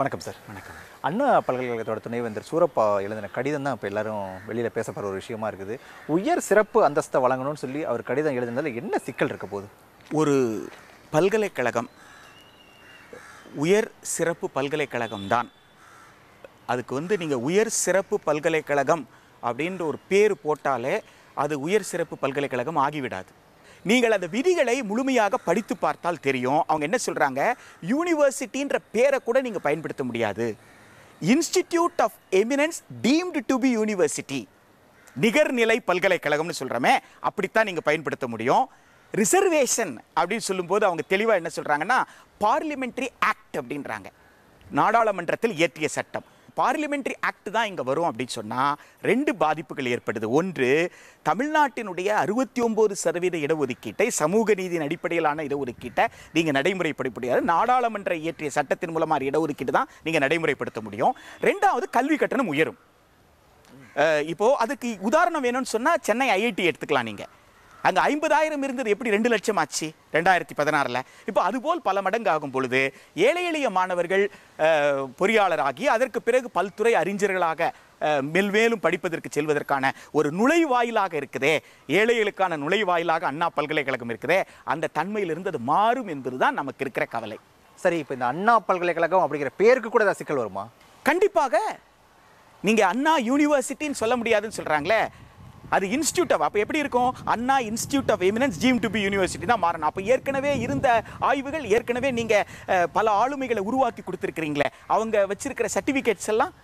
வணக்கம் சார் வணக்கம் அண்ணா பல்கலைக்கழகத்தோட துணைவேந்தர் சூரப்பா எழுதின கடிதம் தான் இப்போ எல்லாரும் வெளியில் பேசப்படுற ஒரு விஷயமா இருக்குது உயர் சிறப்பு அந்தஸ்தை வழங்கணும்னு சொல்லி அவர் கடிதம் எழுதினதில் என்ன சிக்கல் இருக்க போகுது ஒரு பல்கலைக்கழகம் உயர் சிறப்பு பல்கலைக்கழகம் தான் அதுக்கு வந்து நீங்கள் உயர் சிறப்பு பல்கலைக்கழகம் அப்படின்ற ஒரு பேர் போட்டாலே அது உயர் சிறப்பு பல்கலைக்கழகம் ஆகிவிடாது நீங்கள் அந்த விதிகளை முழுமையாக படித்து பார்த்தால் தெரியும் அவங்க என்ன சொல்கிறாங்க யூனிவர்சிட்டின்ற பேரை கூட நீங்கள் பயன்படுத்த முடியாது institute of eminence deemed to be university நிகர்நிலை பல்கலைக்கழகம்னு சொல்கிறோமே அப்படித்தான் நீங்கள் பயன்படுத்த முடியும் ரிசர்வேஷன் அப்படின்னு சொல்லும்போது அவங்க தெளிவாக என்ன சொல்கிறாங்கன்னா பார்லிமெண்ட்ரி ஆக்ட் அப்படின்றாங்க நாடாளுமன்றத்தில் இயற்றிய சட்டம் பார்லிமெண்ட்ரி ஆக்ட் தான் இங்கே வரும் அப்படின்னு சொன்னால் ரெண்டு பாதிப்புகள் ஏற்படுது ஒன்று தமிழ்நாட்டினுடைய அறுபத்தி ஒம்பது சதவீத இடஒதுக்கீட்டை சமூக நீதியின் அடிப்படையிலான இடஒதுக்கீட்டை நீங்கள் நடைமுறைப்படுத்த முடியாது நாடாளுமன்ற இயற்றிய சட்டத்தின் மூலமாக இடஒதுக்கீடு தான் நீங்கள் நடைமுறைப்படுத்த முடியும் ரெண்டாவது கல்வி கட்டணம் உயரும் இப்போது அதுக்கு உதாரணம் வேணும்னு சொன்னால் சென்னை ஐஐடி எடுத்துக்கலாம் நீங்கள் அந்த ஐம்பதாயிரம் இருந்தது எப்படி ரெண்டு லட்சம் ஆச்சு ரெண்டாயிரத்தி பதினாறில் இப்போ அதுபோல் பல மடங்கு ஆகும் பொழுது ஏழை எளிய மாணவர்கள் பொறியாளராகி அதற்கு பிறகு பல்துறை அறிஞர்களாக மெல்மேலும் படிப்பதற்கு செல்வதற்கான ஒரு நுழைவாயிலாக இருக்குதே ஏழைகளுக்கான நுழைவாயிலாக அண்ணா பல்கலைக்கழகம் இருக்குதே அந்த தன்மையிலிருந்து அது மாறும் என்பதுதான் நமக்கு இருக்கிற கவலை சரி இப்போ இந்த அண்ணா பல்கலைக்கழகம் அப்படிங்கிற பேருக்கு கூட சிக்கல் வருமா கண்டிப்பாக நீங்கள் அண்ணா யூனிவர்சிட்டின்னு சொல்ல முடியாதுன்னு சொல்கிறாங்களே அது இன்ஸ்டியூட் ஆஃப் அப்போ எப்படி இருக்கும் அண்ணா இன்ஸ்டியூட் ஆஃப் எமினன்ஸ் ஜீம் டு பி யூனிவர்சிட்டி தான் மாறணும் அப்போ ஏற்கனவே இருந்த ஆய்வுகள் ஏற்கனவே நீங்கள் பல ஆளுமைகளை உருவாக்கி கொடுத்துருக்குறீங்களே அவங்க வச்சிருக்கிற சர்டிஃபிகேட்ஸ் எல்லாம்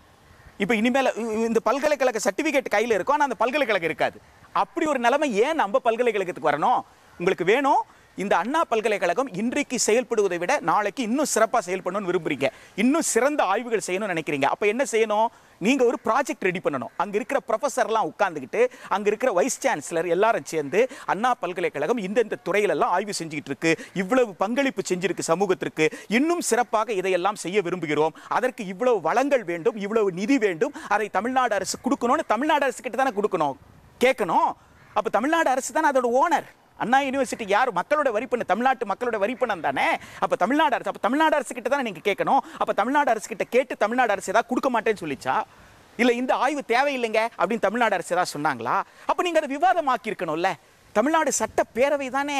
இப்போ இனிமேல் இந்த பல்கலைக்கழக சர்டிஃபிகேட் கையில் இருக்கும் ஆனால் அந்த பல்கலைக்கழகம் இருக்காது அப்படி ஒரு நிலைமை ஏன் நம்ம பல்கலைக்கழகத்துக்கு வரணும் உங்களுக்கு வேணும் இந்த அண்ணா பல்கலைக்கழகம் இன்றைக்கு செயல்படுவதை விட நாளைக்கு இன்னும் சிறப்பாக செயல்படணும்னு விரும்புகிறீங்க இன்னும் சிறந்த ஆய்வுகள் செய்யணும்னு நினைக்கிறீங்க அப்போ என்ன செய்யணும் நீங்கள் ஒரு ப்ராஜெக்ட் ரெடி பண்ணணும் அங்கே இருக்கிற ப்ரொஃபஸர்லாம் உட்காந்துக்கிட்டு அங்கே இருக்கிற வைஸ் சான்சலர் எல்லாரும் சேர்ந்து அண்ணா பல்கலைக்கழகம் இந்தந்த துறையிலெல்லாம் ஆய்வு செஞ்சுக்கிட்டு இருக்கு இவ்வளவு பங்களிப்பு செஞ்சிருக்கு சமூகத்திற்கு இன்னும் சிறப்பாக இதையெல்லாம் செய்ய விரும்புகிறோம் அதற்கு இவ்வளவு வளங்கள் வேண்டும் இவ்வளவு நிதி வேண்டும் அதை தமிழ்நாடு அரசு கொடுக்கணும்னு தமிழ்நாடு அரசு கிட்ட தானே கொடுக்கணும் கேட்கணும் அப்போ தமிழ்நாடு அரசு தானே அதோட ஓனர் அண்ணா யூனிவர்சிட்டி யார் மக்களோட வரிப்பணம் தமிழ்நாட்டு மக்களோட வரிப்பணம் தானே அப்போ தமிழ்நாடு அரசு அப்போ தமிழ்நாடு அரசு கிட்ட தானே நீங்கள் கேட்கணும் அப்போ தமிழ்நாடு அரசு கிட்ட கேட்டு தமிழ்நாடு அரசு ஏதாவது கொடுக்க மாட்டேன்னு சொல்லிச்சா இல்லை இந்த ஆய்வு தேவையில்லைங்க அப்படின்னு தமிழ்நாடு அரசு ஏதாவது சொன்னாங்களா அப்போ நீங்கள் அதை விவாதமாக்கியிருக்கணும்ல தமிழ்நாடு சட்டப்பேரவை தானே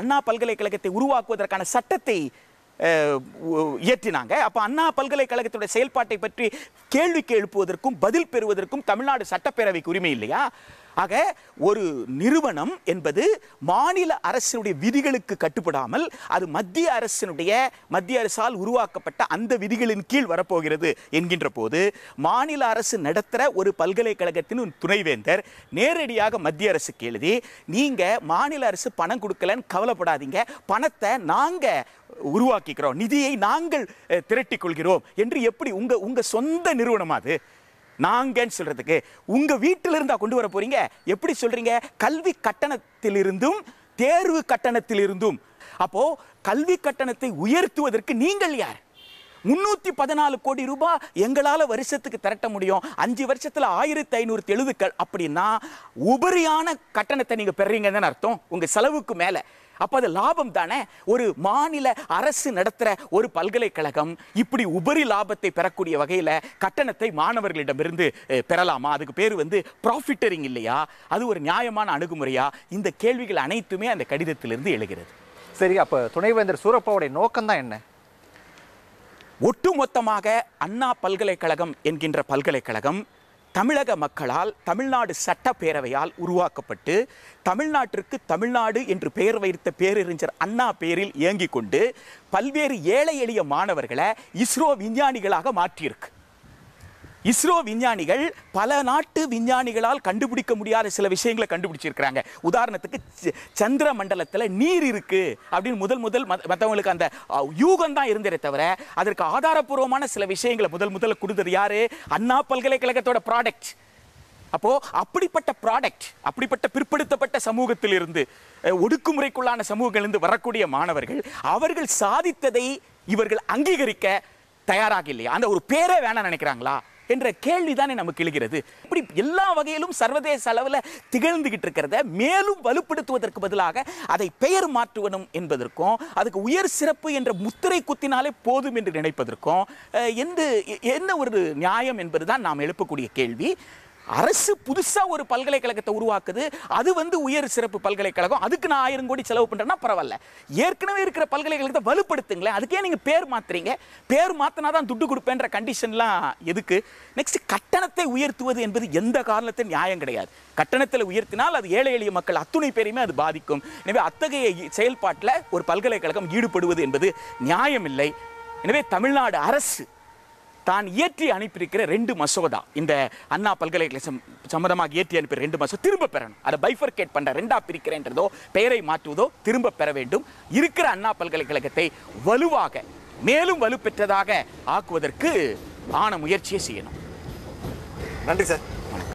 அண்ணா பல்கலைக்கழகத்தை உருவாக்குவதற்கான சட்டத்தை இயற்றினாங்க அப்போ அண்ணா பல்கலைக்கழகத்தோட செயல்பாட்டை பற்றி கேள்விக்கு எழுப்புவதற்கும் பதில் பெறுவதற்கும் தமிழ்நாடு சட்டப்பேரவைக்கு உரிமை இல்லையா ஆக ஒரு நிறுவனம் என்பது மாநில அரசினுடைய விதிகளுக்கு கட்டுப்படாமல் அது மத்திய அரசினுடைய மத்திய அரசால் உருவாக்கப்பட்ட அந்த விதிகளின் கீழ் வரப்போகிறது என்கின்ற போது மாநில அரசு நடத்துகிற ஒரு பல்கலைக்கழகத்தின் துணைவேந்தர் நேரடியாக மத்திய அரசு எழுதி நீங்கள் மாநில அரசு பணம் கொடுக்கலன்னு கவலைப்படாதீங்க பணத்தை நாங்கள் உருவாக்கிக்கிறோம் நிதியை நாங்கள் கொள்கிறோம் என்று எப்படி உங்கள் உங்கள் சொந்த நிறுவனம் அது நாங்கன்னு சொல்கிறதுக்கு உங்கள் வீட்டிலிருந்தா கொண்டு வர போகிறீங்க எப்படி சொல்கிறீங்க கல்வி கட்டணத்திலிருந்தும் தேர்வு கட்டணத்திலிருந்தும் அப்போது கல்வி கட்டணத்தை உயர்த்துவதற்கு நீங்கள் யார் முன்னூற்றி பதினாலு கோடி ரூபாய் எங்களால் வருஷத்துக்கு திரட்ட முடியும் அஞ்சு வருஷத்தில் ஆயிரத்தி ஐநூறு தெழுதுக்கள் அப்படின்னா உபரியான கட்டணத்தை நீங்கள் பெறீங்கன்னு அர்த்தம் உங்கள் செலவுக்கு மேலே அப்போ அது லாபம் தானே ஒரு மாநில அரசு நடத்துற ஒரு பல்கலைக்கழகம் இப்படி உபரி லாபத்தை பெறக்கூடிய வகையில் கட்டணத்தை மாணவர்களிடமிருந்து பெறலாமா அதுக்கு பேர் வந்து ப்ராஃபிட்டரிங் இல்லையா அது ஒரு நியாயமான அணுகுமுறையா இந்த கேள்விகள் அனைத்துமே அந்த கடிதத்திலிருந்து எழுகிறது சரி அப்போ துணைவேந்தர் சூரப்பாவுடைய நோக்கம் தான் என்ன ஒட்டுமொத்தமாக அண்ணா பல்கலைக்கழகம் என்கின்ற பல்கலைக்கழகம் தமிழக மக்களால் தமிழ்நாடு சட்டப்பேரவையால் உருவாக்கப்பட்டு தமிழ்நாட்டிற்கு தமிழ்நாடு என்று பெயர் வைத்த பேரறிஞர் அண்ணா பெயரில் இயங்கிக் கொண்டு பல்வேறு ஏழை எளிய மாணவர்களை இஸ்ரோ விஞ்ஞானிகளாக மாற்றியிருக்கு இஸ்ரோ விஞ்ஞானிகள் பல நாட்டு விஞ்ஞானிகளால் கண்டுபிடிக்க முடியாத சில விஷயங்களை கண்டுபிடிச்சிருக்கிறாங்க உதாரணத்துக்கு சந்திர மண்டலத்தில் நீர் இருக்கு அப்படின்னு முதல் முதல் மற்றவங்களுக்கு அந்த யூகம் தான் இருந்ததே தவிர அதற்கு ஆதாரபூர்வமான சில விஷயங்களை முதல் முதல்ல கொடுத்தது யாரு அண்ணா பல்கலைக்கழகத்தோட ப்ராடக்ட் அப்போ அப்படிப்பட்ட ப்ராடக்ட் அப்படிப்பட்ட பிற்படுத்தப்பட்ட சமூகத்திலிருந்து ஒடுக்குமுறைக்குள்ளான சமூகங்களிலிருந்து வரக்கூடிய மாணவர்கள் அவர்கள் சாதித்ததை இவர்கள் அங்கீகரிக்க தயாராக இல்லையா அந்த ஒரு பேரே வேணாம் நினைக்கிறாங்களா என்ற கேள்வி தானே நமக்கு எழுகிறது இப்படி எல்லா வகையிலும் சர்வதேச அளவில் திகழ்ந்துகிட்டு இருக்கிறத மேலும் வலுப்படுத்துவதற்கு பதிலாக அதை பெயர் மாற்றுவனும் என்பதற்கும் அதுக்கு உயர் சிறப்பு என்ற முத்திரை குத்தினாலே போதும் என்று நினைப்பதற்கும் எந்த என்ன ஒரு நியாயம் என்பதுதான் நாம் எழுப்பக்கூடிய கேள்வி அரசு புதுசாக ஒரு பல்கலைக்கழகத்தை உருவாக்குது அது வந்து உயர் சிறப்பு பல்கலைக்கழகம் அதுக்கு நான் ஆயிரம் கோடி செலவு பண்ணுறேன்னா பரவாயில்ல ஏற்கனவே இருக்கிற பல்கலைக்கழகத்தை வலுப்படுத்துங்களேன் அதுக்கே நீங்கள் பேர் மாற்றுறீங்க பேர் மாற்றினா தான் துட்டு கொடுப்பேன்ற கண்டிஷன்லாம் எதுக்கு நெக்ஸ்ட் கட்டணத்தை உயர்த்துவது என்பது எந்த காரணத்தை நியாயம் கிடையாது கட்டணத்தில் உயர்த்தினால் அது ஏழை எளிய மக்கள் அத்துணை பேரையுமே அது பாதிக்கும் எனவே அத்தகைய செயல்பாட்டில் ஒரு பல்கலைக்கழகம் ஈடுபடுவது என்பது நியாயமில்லை எனவே தமிழ்நாடு அரசு தான் இயற்றி அனுப்பியிருக்கிற ரெண்டு மசோதா இந்த அண்ணா பல்கலைக்கழக சம்மதமாக இயற்றி அனுப்பி ரெண்டு மசோதா திரும்ப பெறணும் அதை பைஃபர்கேட் பண்ண ரெண்டா பிரிக்கிறேன்றதோ பெயரை மாற்றுவதோ திரும்ப பெற வேண்டும் இருக்கிற அண்ணா பல்கலைக்கழகத்தை வலுவாக மேலும் வலு பெற்றதாக ஆக்குவதற்கு ஆன முயற்சியை செய்யணும் நன்றி சார்